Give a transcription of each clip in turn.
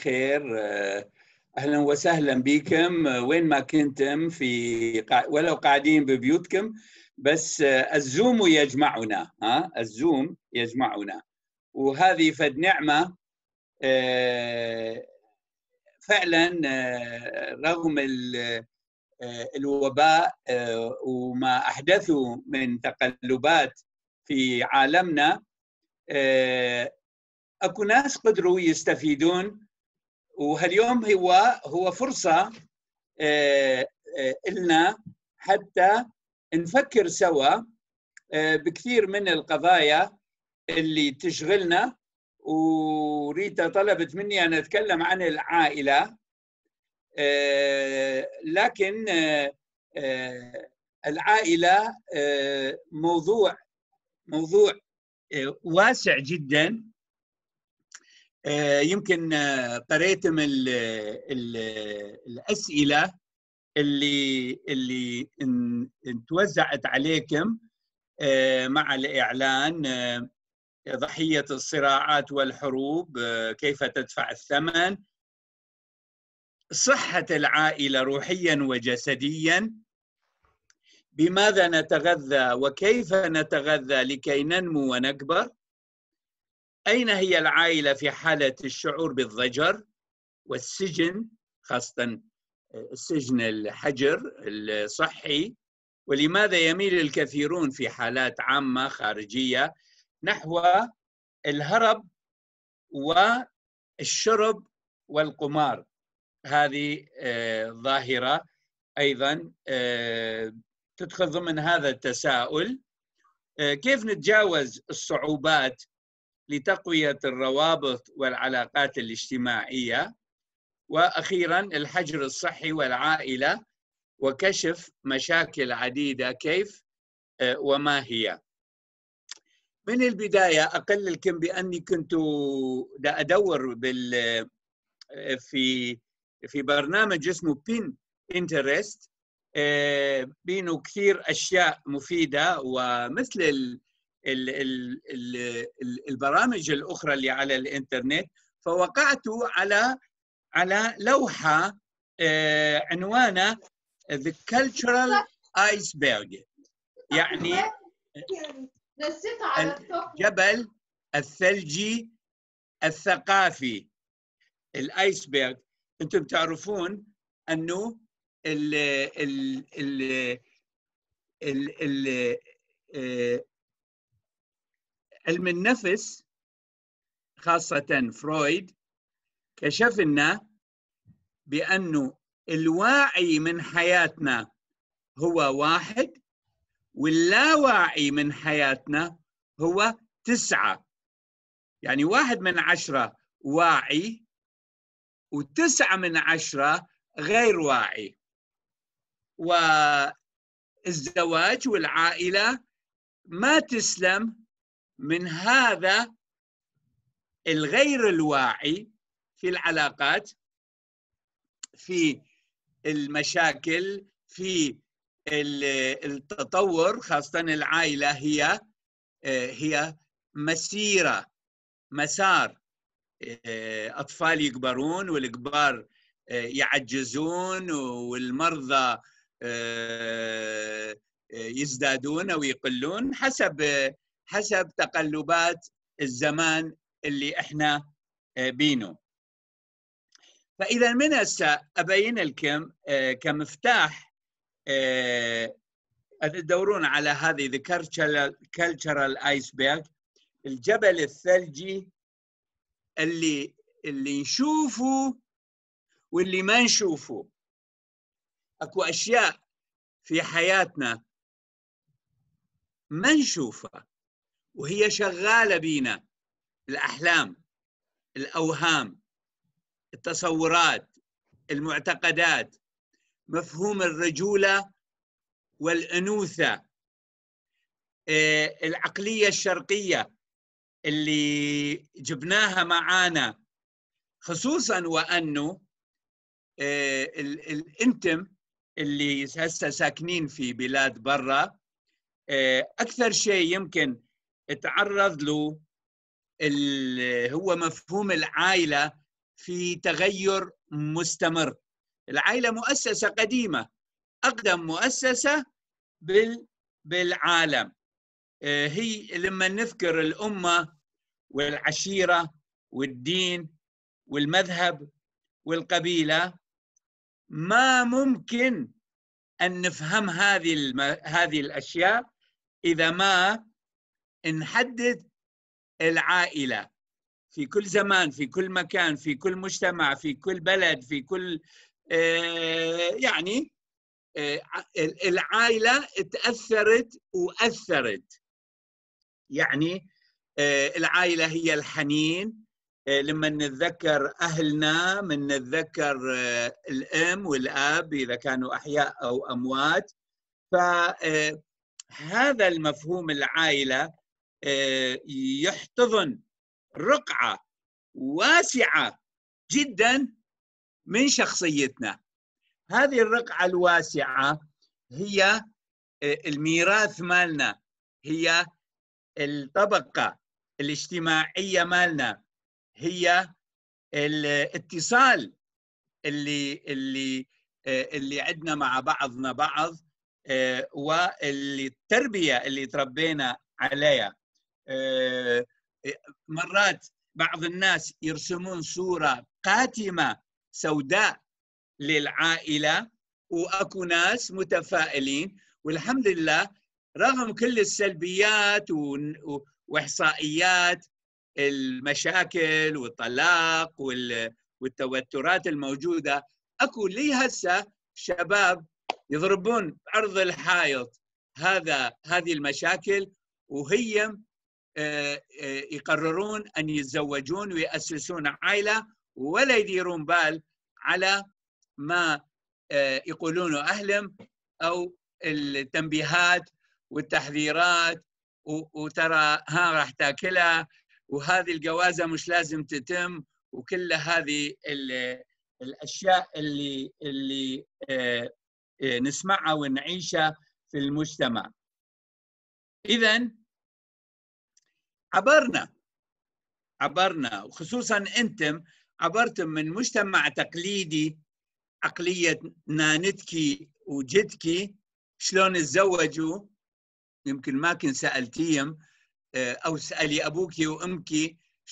الخير اهلا وسهلا بكم وين ما كنتم في ولو قاعدين ببيوتكم بس الزوم يجمعنا ها الزوم يجمعنا وهذه فد نعمه فعلا رغم الوباء وما احدثه من تقلبات في عالمنا اكو ناس قدروا يستفيدون وهاليوم هو هو فرصه آه، آه، لنا حتى نفكر سوا آه، بكثير من القضايا اللي تشغلنا وريتا طلبت مني ان اتكلم عن العائله لكن العائله موضوع موضوع واسع جدا آه، يمكن آه، قريتم الاسئله اللي اللي توزعت عليكم آه، مع الاعلان ضحيه الصراعات والحروب كيف تدفع الثمن صحه العائله روحيا وجسديا بماذا نتغذى وكيف نتغذى لكي ننمو ونكبر أين هي العائلة في حالة الشعور بالضجر والسجن خاصة السجن آه، الحجر الصحي ولماذا يميل الكثيرون في حالات عامة خارجية نحو الهرب والشرب والقمار هذه آه، ظاهرة أيضا آه، تدخل ضمن هذا التساؤل كيف نتجاوز الصعوبات لتقويه الروابط والعلاقات الاجتماعيه واخيرا الحجر الصحي والعائله وكشف مشاكل عديده كيف آه، وما هي من البدايه اقللكم باني كنت دا ادور بال آه، في في برنامج اسمه بين انترست بينه كثير اشياء مفيده ومثل الـ الـ الـ البرامج الاخرى اللي على الانترنت فوقعت على على لوحه آه، عنوانها The Cultural Iceberg يعني الجبل الثلجي الثقافي الايسبرغ انتم تعرفون انه ال ال ال ال ال آه، علم النفس خاصة فرويد كشف لنا بأنه الواعي من حياتنا هو واحد واللاواعي من حياتنا هو تسعة يعني واحد من عشرة واعي وتسعة من عشرة غير واعي والزواج والعائلة ما تسلم من هذا الغير الواعي في العلاقات في المشاكل في التطور خاصة العائلة هي آه، هي مسيرة مسار آه، أطفال يكبرون والكبار آه، يعجزون والمرضى يزدادون أو يقلون حسب حسب تقلبات الزمان اللي احنا آه، بينه فاذا من هسه ابين لكم آه، كمفتاح آه، تدورون على هذه ذا كلتشرال ايسبرغ الجبل الثلجي اللي اللي نشوفه واللي ما نشوفه اكو اشياء في حياتنا ما نشوفها وهي شغاله بينا الاحلام الاوهام التصورات المعتقدات مفهوم الرجوله والانوثه آه، العقليه الشرقيه اللي جبناها معانا خصوصا وانه آه، الانتم اللي هسه ساكنين في بلاد برا آه، اكثر شيء يمكن تعرض له هو مفهوم العائله في تغير مستمر العائله مؤسسه قديمه اقدم مؤسسه بال بالعالم آه، هي لما نذكر الامه والعشيره والدين والمذهب والقبيله ما ممكن ان نفهم هذه الم... هذه الاشياء اذا ما نحدد العائله في كل زمان في كل مكان في كل مجتمع في كل بلد في كل آه يعني آه العائله تاثرت واثرت يعني آه العائله هي الحنين آه، لما نتذكر اهلنا من نتذكر آه، الام والاب اذا كانوا احياء او اموات فهذا آه، المفهوم العائله يحتضن رقعة واسعة جدا من شخصيتنا هذه الرقعة الواسعة هي آه، الميراث مالنا هي الطبقة الاجتماعية مالنا هي الاتصال اللي اللي آه، اللي عندنا مع بعضنا بعض آه، والتربية اللي تربينا عليها آه، مرات بعض الناس يرسمون صوره قاتمه سوداء للعائله واكو ناس متفائلين والحمد لله رغم كل السلبيات واحصائيات المشاكل والطلاق والتوترات الموجوده اكو لي هسه شباب يضربون عرض الحائط هذا هذه المشاكل وهي آه، آه، يقررون ان يتزوجون وياسسون عائله ولا يديرون بال على ما آه، يقولونه اهلهم او التنبيهات والتحذيرات وترى ها راح تاكلها وهذه الجوازه مش لازم تتم وكل هذه الاشياء اللي اللي نسمعها ونعيشها في المجتمع. اذا عبرنا عبرنا وخصوصا انتم عبرتم من مجتمع تقليدي عقليه نانتكي وجدكي شلون تزوجوا يمكن ما كنت سالتيهم آه، او سالي ابوك وامك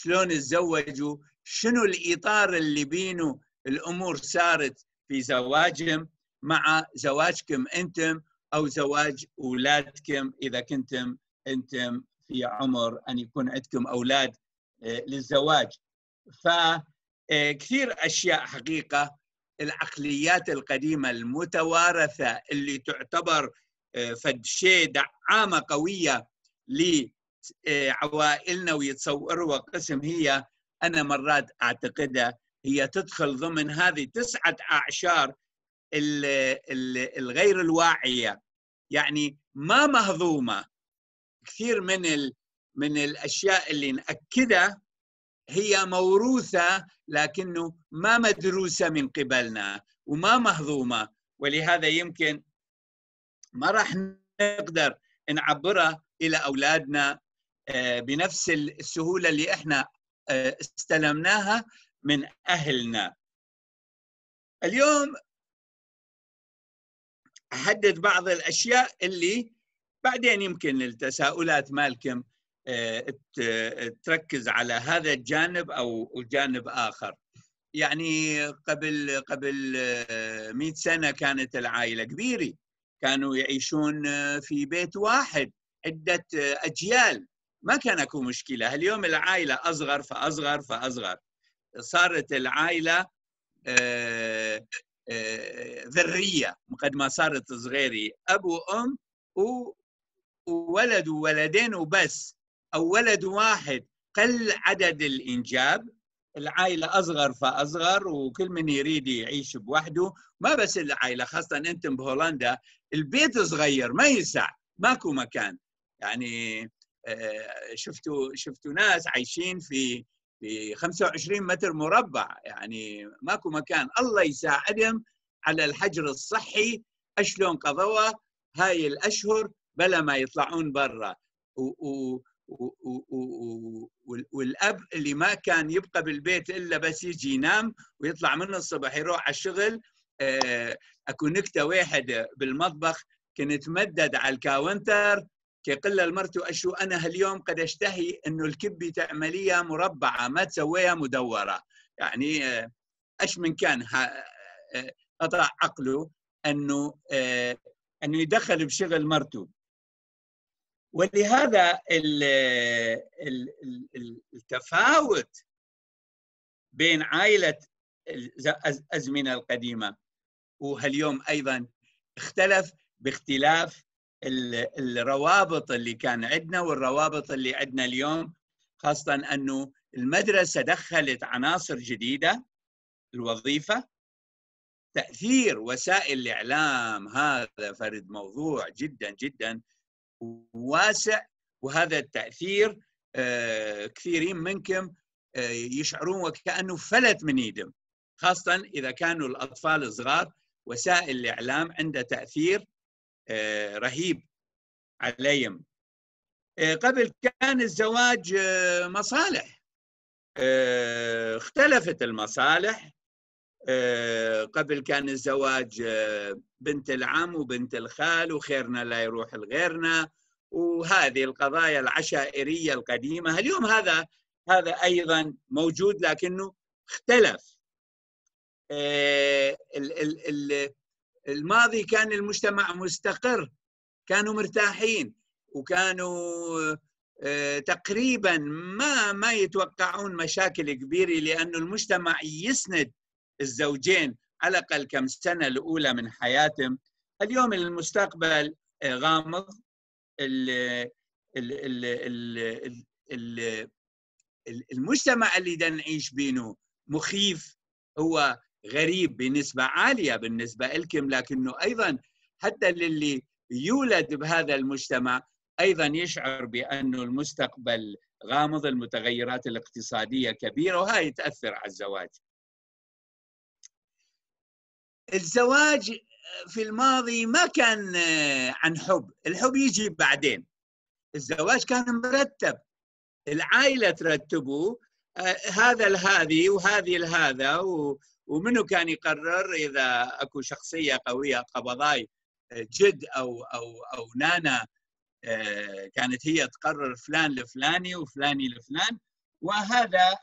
شلون تزوجوا شنو الاطار اللي بينه الامور صارت في زواجهم مع زواجكم انتم او زواج اولادكم اذا كنتم انتم في عمر ان يكون عندكم اولاد آه، للزواج فكثير آه، اشياء حقيقه العقليات القديمه المتوارثه اللي تعتبر آه، فد شيء دعامه قويه لعوائلنا ويتصوروا قسم هي انا مرات اعتقدها هي تدخل ضمن هذه تسعه اعشار الغير الواعيه يعني ما مهضومه كثير من ال من الاشياء اللي ناكدها هي موروثه لكنه ما مدروسه من قبلنا وما مهضومه ولهذا يمكن ما راح نقدر نعبرها الى اولادنا آه، بنفس السهوله اللي احنا آه، استلمناها من اهلنا. اليوم احدد بعض الاشياء اللي بعدين يمكن التساؤلات مالكم آه، آه، تركز على هذا الجانب او جانب اخر يعني قبل قبل 100 آه، سنه كانت العائله كبيره كانوا يعيشون في بيت واحد عده اجيال ما كان اكو مشكله اليوم العائله اصغر فاصغر فاصغر صارت العائله ذريه قد ما صارت صغيره اب وام ولد ولدين وبس أو ولد واحد قل عدد الإنجاب العائلة أصغر فأصغر وكل من يريد يعيش بوحده ما بس العائلة خاصة أنتم بهولندا البيت صغير ما يسع ماكو مكان يعني شفتوا آه، شفتوا ناس عايشين في في 25 متر مربع يعني ماكو مكان الله يساعدهم على الحجر الصحي اشلون قضوا هاي الاشهر بلا ما يطلعون برا و و و و والاب اللي ما كان يبقى بالبيت الا بس يجي ينام ويطلع من الصبح يروح على الشغل آه، اكو نكته واحده بالمطبخ كنت مدد على الكاونتر كي لمرته اشو انا هاليوم قد اشتهي انه الكبه تعمليها مربعه ما تسويها مدوره يعني آه، اش من كان قطع آه، عقله انه انه يدخل بشغل مرته ولهذا التفاوت بين عائلة الأزمنة القديمة وهاليوم أيضا اختلف باختلاف الروابط اللي كان عندنا والروابط اللي عندنا اليوم خاصة أنه المدرسة دخلت عناصر جديدة الوظيفة تأثير وسائل الإعلام هذا فرد موضوع جدا جدا واسع وهذا التاثير آه، كثيرين منكم آه، يشعرون وكانه فلت من ايدهم خاصه اذا كانوا الاطفال الصغار وسائل الاعلام عندها تاثير آه، رهيب عليهم قبل كان الزواج مصالح اختلفت المصالح آه، قبل كان الزواج آه، بنت العم وبنت الخال وخيرنا لا يروح لغيرنا وهذه القضايا العشائريه القديمه اليوم هذا هذا ايضا موجود لكنه اختلف آه، الماضي كان المجتمع مستقر كانوا مرتاحين وكانوا تقريبا ما ما يتوقعون مشاكل كبيره لأن المجتمع يسند الزوجين على الاقل كم سنه الاولى من حياتهم اليوم المستقبل آه، غامض ال ال ال المجتمع اللي دا نعيش بينه مخيف هو غريب بنسبة عالية بالنسبة لكم لكنه أيضا حتى للي يولد بهذا المجتمع أيضا يشعر بأنه المستقبل غامض المتغيرات الاقتصادية كبيرة وهاي تأثر على الزواج الزواج في الماضي ما كان آه، عن حب الحب يجي بعدين الزواج كان مرتب العائلة ترتبه آه، هذا لهذه وهذه لهذا ومنو كان يقرر إذا أكو شخصية قوية قبضاي آه، جد أو, أو, أو نانا كانت هي تقرر فلان لفلاني وفلاني لفلان وهذا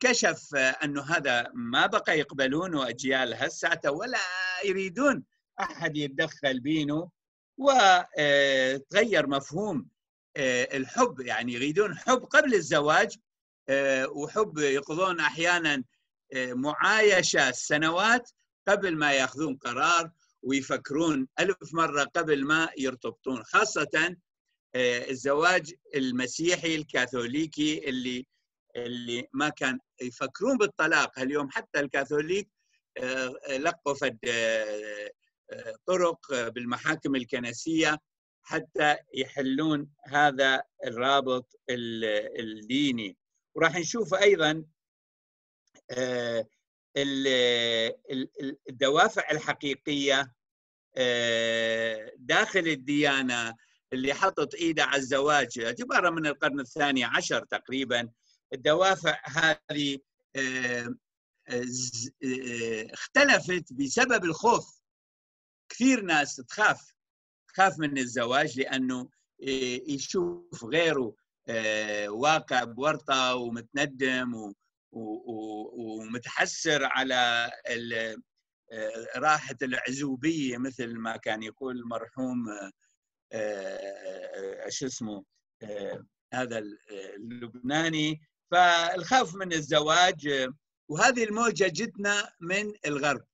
كشف انه هذا ما بقى يقبلونه اجيال هساته ولا يريدون احد يتدخل بينه وتغير آه، مفهوم آه، الحب يعني يريدون حب قبل الزواج آه، وحب يقضون احيانا معايشه سنوات قبل ما ياخذون قرار ويفكرون ألف مرة قبل ما يرتبطون خاصة الزواج المسيحي الكاثوليكي اللي اللي ما كان يفكرون بالطلاق اليوم حتى الكاثوليك آه، آه، لقوا فد آه، طرق بالمحاكم الكنسيه حتى يحلون هذا الرابط الديني وراح نشوف ايضا الدوافع الحقيقيه داخل الديانه اللي حطت ايده على الزواج اعتبارا من القرن الثاني عشر تقريبا الدوافع هذه آه، آه، آه، اختلفت بسبب الخوف كثير ناس تخاف تخاف من الزواج لانه يشوف غيره واقع بورطه ومتندم ومتحسر على راحه العزوبيه مثل ما كان يقول المرحوم شو اسمه هذا اللبناني فالخوف من الزواج وهذه الموجة جتنا من الغرب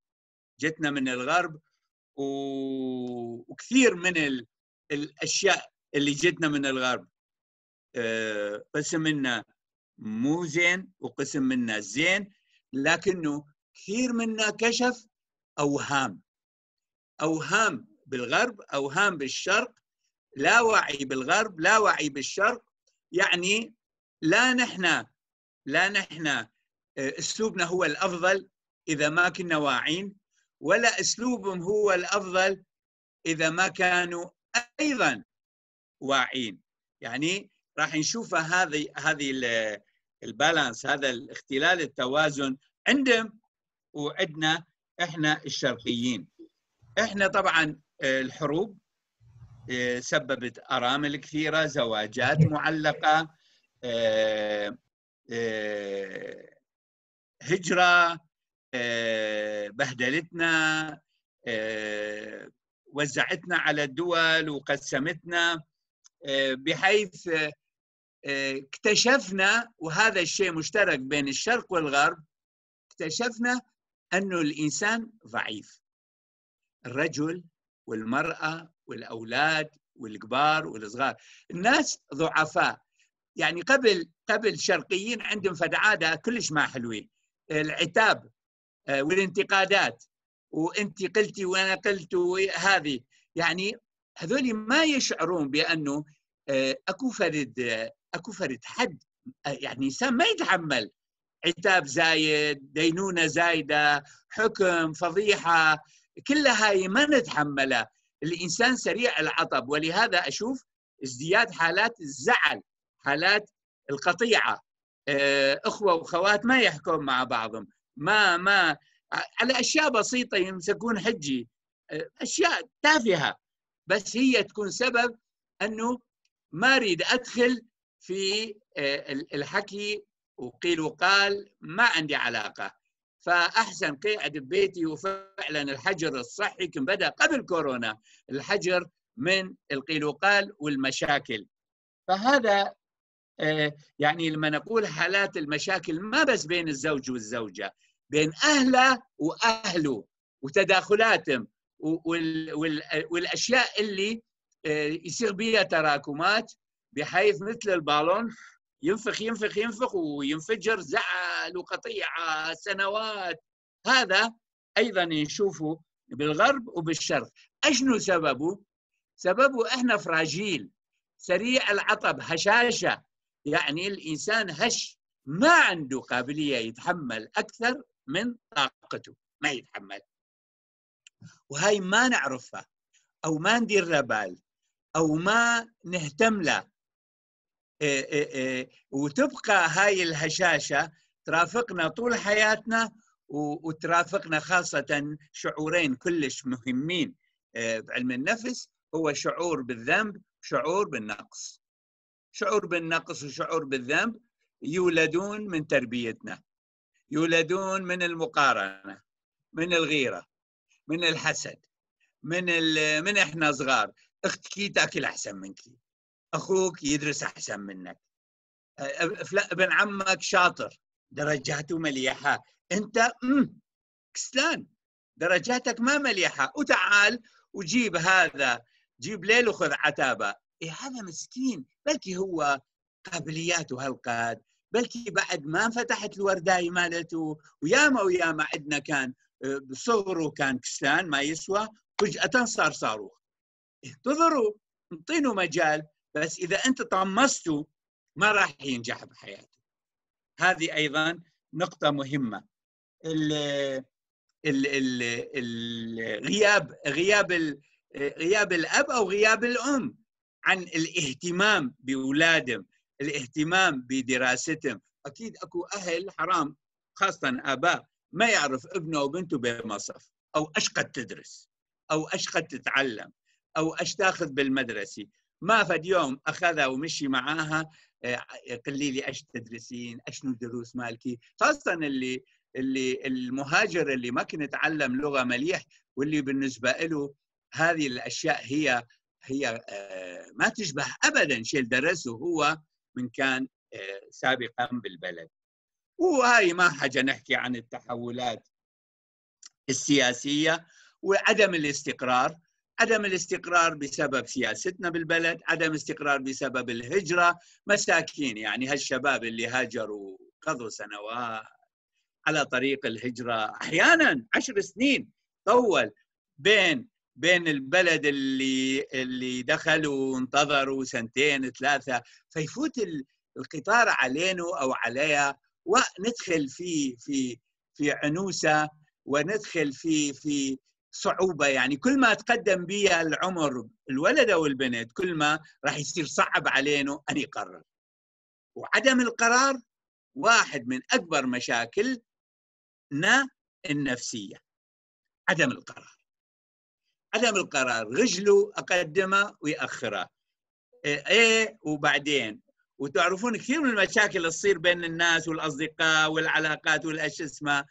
جتنا من الغرب وكثير من ال... الأشياء اللي جتنا من الغرب آه، قسم منا مو زين وقسم منا زين لكنه كثير منا كشف أوهام أوهام بالغرب أوهام بالشرق لا وعي بالغرب لا وعي بالشرق يعني لا نحن لا نحن آه، اسلوبنا هو الافضل اذا ما كنا واعين ولا اسلوبهم هو الافضل اذا ما كانوا ايضا واعين يعني راح نشوفها هذه هذه البالانس هذا الاختلال التوازن عندهم وعندنا احنا الشرقيين احنا طبعا آه، الحروب آه، سببت ارامل كثيره زواجات معلقه آه، آه، هجرة آه، بهدلتنا وزعتنا على الدول وقسمتنا بحيث اكتشفنا وهذا الشيء مشترك بين الشرق والغرب اكتشفنا انه الانسان ضعيف الرجل والمراه والاولاد والكبار والصغار الناس ضعفاء يعني قبل قبل شرقيين عندهم فد عاده كلش ما حلوين العتاب آه، والانتقادات وانت قلتي وانا قلت وهذه يعني هذول ما يشعرون بانه آه، اكو فرد آه، اكو فرد حد يعني انسان ما يتحمل عتاب زايد دينونه زايده حكم فضيحه كل هاي ما نتحملها الانسان سريع العطب ولهذا اشوف ازدياد حالات الزعل حالات القطيعه آه، اخوه واخوات ما يحكون مع بعضهم ما ما على اشياء بسيطه يمسكون حجي آه، اشياء تافهه بس هي تكون سبب انه ما اريد ادخل في آه، الحكي وقيل وقال ما عندي علاقه فاحسن قاعد ببيتي وفعلا الحجر الصحي كان بدا قبل كورونا الحجر من القيل وقال والمشاكل فهذا آه، يعني لما نقول حالات المشاكل ما بس بين الزوج والزوجة بين أهله وأهله وتداخلاتهم والأشياء اللي آه، يصير بها تراكمات بحيث مثل البالون ينفخ ينفخ ينفخ وينفجر زعل وقطيعة سنوات هذا أيضا نشوفه بالغرب وبالشرق أشنو سببه؟ سببه إحنا فراجيل سريع العطب هشاشة يعني الانسان هش ما عنده قابليه يتحمل اكثر من طاقته ما يتحمل وهي ما نعرفها او ما ندير لها بال او ما نهتم لها إيه، إيه، إيه، وتبقى هاي الهشاشه ترافقنا طول حياتنا وترافقنا خاصه شعورين كلش مهمين بعلم النفس هو شعور بالذنب وشعور بالنقص شعور بالنقص وشعور بالذنب يولدون من تربيتنا يولدون من المقارنه من الغيره من الحسد من من احنا صغار اختك تاكل احسن منك اخوك يدرس احسن منك ابن عمك شاطر درجاته مليحه انت أمم، كسلان درجاتك ما مليحه وتعال وجيب هذا جيب ليل وخذ عتابه إيه هذا مسكين بلكي هو قابلياته هالقد بلكي بعد ما انفتحت الورداية مالته وياما وياما عندنا كان آه، بصغره كان كسلان ما يسوى فجأة صار صاروخ انتظروا انطينوا مجال بس إذا أنت طمسته ما راح ينجح بحياته هذه أيضا نقطة مهمة ال ال ال الـ غياب غياب الـ آه، غياب الأب أو غياب الأم عن الاهتمام باولادهم الاهتمام بدراستهم اكيد اكو اهل حرام خاصه اباء ما يعرف ابنه وبنته بمصف او ايش قد تدرس او ايش قد تتعلم او ايش تاخذ بالمدرسه ما فد يوم اخذها ومشي معاها آه، قلي لي ايش تدرسين اشنو الدروس مالكي خاصه اللي اللي المهاجر اللي ما كان يتعلم لغه مليح واللي بالنسبه له هذه الاشياء هي هي آه، ما تشبه ابدا شيء درسه هو من كان آه، سابقا بالبلد وهاي ما حاجه نحكي عن التحولات السياسيه وعدم الاستقرار عدم الاستقرار بسبب سياستنا بالبلد عدم استقرار بسبب الهجرة مساكين يعني هالشباب اللي هاجروا قضوا سنوات على طريق الهجرة أحيانا عشر سنين طول بين بين البلد اللي اللي دخلوا وانتظروا سنتين ثلاثه فيفوت القطار علينا او عليها وندخل في في في عنوسه وندخل في في صعوبه يعني كل ما تقدم بي العمر الولد او البنت كل ما راح يصير صعب علينا ان يقرر وعدم القرار واحد من اكبر مشاكلنا النفسيه عدم القرار عدم القرار غجلوا اقدمه وياخره إيه،, ايه وبعدين وتعرفون كثير من المشاكل اللي تصير بين الناس والاصدقاء والعلاقات والاش اسمه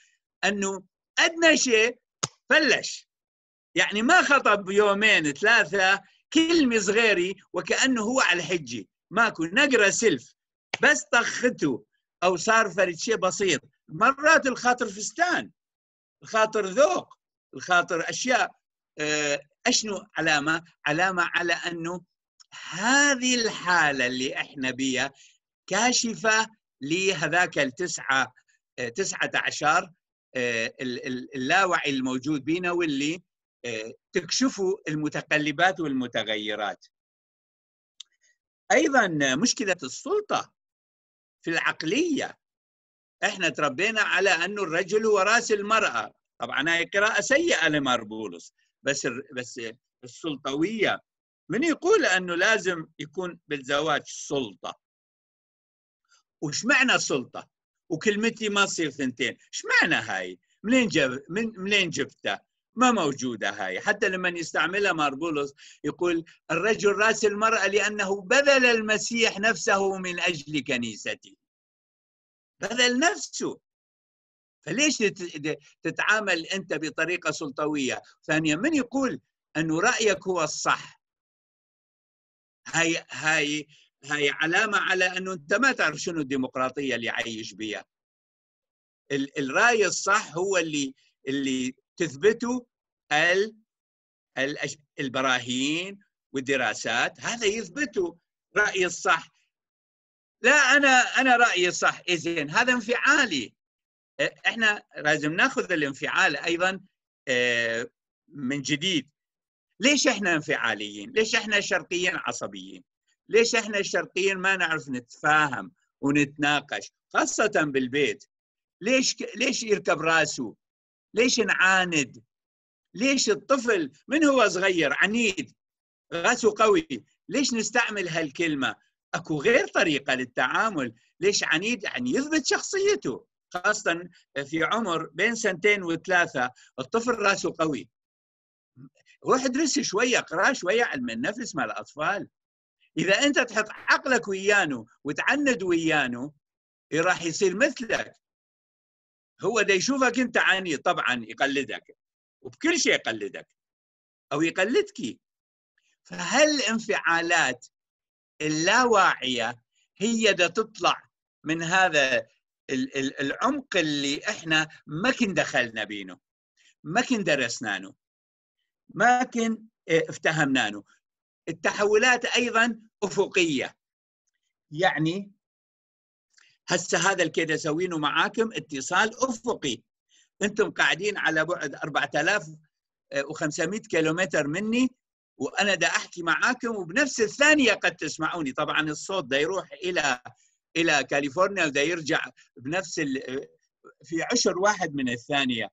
انه ادنى شيء فلش يعني ما خطب يومين ثلاثه كلمه صغيري وكانه هو على الحجه ماكو نقرأ سلف بس طخته او صار فرد شيء بسيط مرات الخاطر فستان الخاطر ذوق الخاطر اشياء آه، اشنو علامه؟ علامه على انه هذه الحاله اللي احنا بيها كاشفه لهذاك التسعه آه، تسعة عشر آه، اللاوعي الموجود بينا واللي تكشفه المتقلبات والمتغيرات ايضا مشكله السلطه في العقليه احنا تربينا على انه الرجل هو راس المراه طبعا هي قراءه سيئه لمار بولس بس بس السلطويه من يقول انه لازم يكون بالزواج سلطه وش معنى سلطه وكلمتي ما تصير ثنتين ايش معنى هاي منين جب من منين جبتها ما موجودة هاي حتى لما يستعملها ماربولوس يقول الرجل رأس المرأة لأنه بذل المسيح نفسه من أجل كنيسته بذل نفسه فليش تتعامل انت بطريقه سلطويه ثانيا من يقول انه رايك هو الصح هاي هاي هاي علامه على انه انت ما تعرف شنو الديمقراطيه اللي عايش بيها الراي الصح هو اللي اللي تثبته ال البراهين والدراسات هذا يثبته رايي الصح لا انا انا رايي صح اذا إيه هذا انفعالي احنا لازم ناخذ الانفعال ايضا آه، من جديد ليش احنا انفعاليين؟ ليش احنا شرقيين عصبيين؟ ليش احنا الشرقيين ما نعرف نتفاهم ونتناقش خاصة بالبيت؟ ليش ليش يركب راسه؟ ليش نعاند؟ ليش الطفل من هو صغير عنيد راسه قوي؟ ليش نستعمل هالكلمة؟ اكو غير طريقة للتعامل، ليش عنيد يعني يثبت شخصيته خاصة في عمر بين سنتين وثلاثة الطفل راسه قوي روح ادرس شوية اقرأ شوية علم النفس مع الأطفال إذا أنت تحط عقلك ويانه وتعند ويانه إيه راح يصير مثلك هو ده يشوفك أنت عاني طبعا يقلدك وبكل شيء يقلدك أو يقلدك فهالانفعالات اللاواعية هي ده تطلع من هذا العمق اللي احنا ما كن دخلنا بينه ما كن درسناه ما كن آه، افتهمناه التحولات ايضا افقيه يعني هسه هذا اللي كده اسوينه معاكم اتصال افقي انتم قاعدين على بعد 4500 آه، كيلومتر مني وانا دا احكي معاكم وبنفس الثانيه قد تسمعوني طبعا الصوت دا يروح الى الى كاليفورنيا وده يرجع بنفس ال... في عشر واحد من الثانيه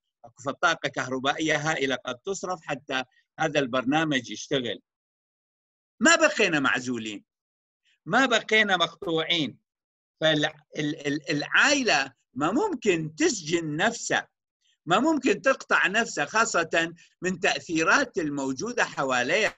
فالطاقه كهربائيه هائله قد تصرف حتى هذا البرنامج يشتغل ما بقينا معزولين ما بقينا مقطوعين فالعائله ما ممكن تسجن نفسها ما ممكن تقطع نفسها خاصة من تأثيرات الموجودة حواليها